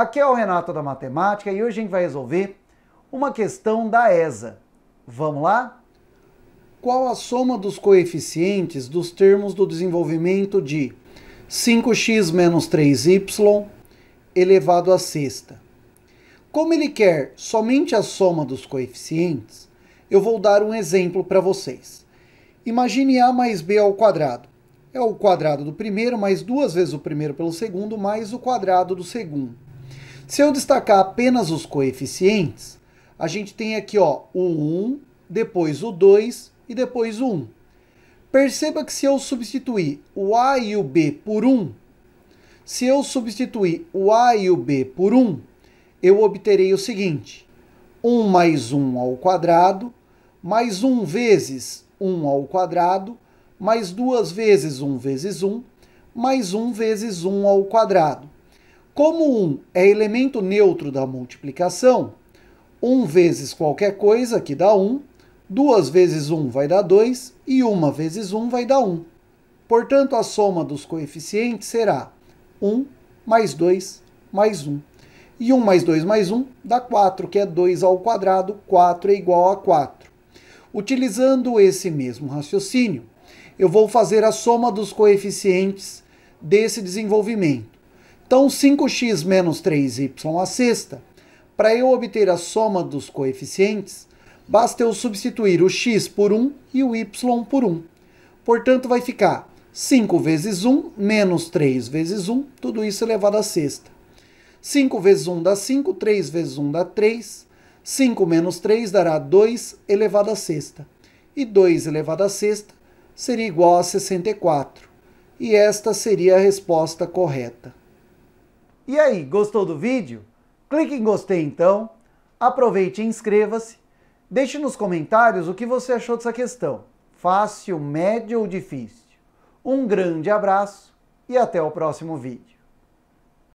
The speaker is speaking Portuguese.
Aqui é o Renato da Matemática e hoje a gente vai resolver uma questão da ESA. Vamos lá? Qual a soma dos coeficientes dos termos do desenvolvimento de 5x menos 3y elevado à sexta? Como ele quer somente a soma dos coeficientes, eu vou dar um exemplo para vocês. Imagine a mais b ao quadrado. É o quadrado do primeiro mais duas vezes o primeiro pelo segundo mais o quadrado do segundo. Se eu destacar apenas os coeficientes, a gente tem aqui ó, o 1, depois o 2 e depois o 1. Perceba que se eu substituir o A e o B por 1, se eu substituir o A e o B por 1, eu obterei o seguinte. 1 mais 1 ao quadrado, mais 1 vezes 1 ao quadrado, mais 2 vezes 1 vezes 1, mais 1 vezes 1 ao quadrado. Como 1 é elemento neutro da multiplicação, 1 vezes qualquer coisa, que dá 1, 2 vezes 1 vai dar 2 e 1 vezes 1 vai dar 1. Portanto, a soma dos coeficientes será 1 mais 2 mais 1. E 1 mais 2 mais 1 dá 4, que é 2 ao quadrado, 4 é igual a 4. Utilizando esse mesmo raciocínio, eu vou fazer a soma dos coeficientes desse desenvolvimento. Então, 5x menos 3y a sexta. Para eu obter a soma dos coeficientes, basta eu substituir o x por 1 e o y por 1. Portanto, vai ficar 5 vezes 1 menos 3 vezes 1, tudo isso elevado a sexta. 5 vezes 1 dá 5, 3 vezes 1 dá 3, 5 menos 3 dará 2 elevado a sexta. E 2 elevado a sexta seria igual a 64. E esta seria a resposta correta. E aí, gostou do vídeo? Clique em gostei então, aproveite e inscreva-se. Deixe nos comentários o que você achou dessa questão, fácil, médio ou difícil. Um grande abraço e até o próximo vídeo.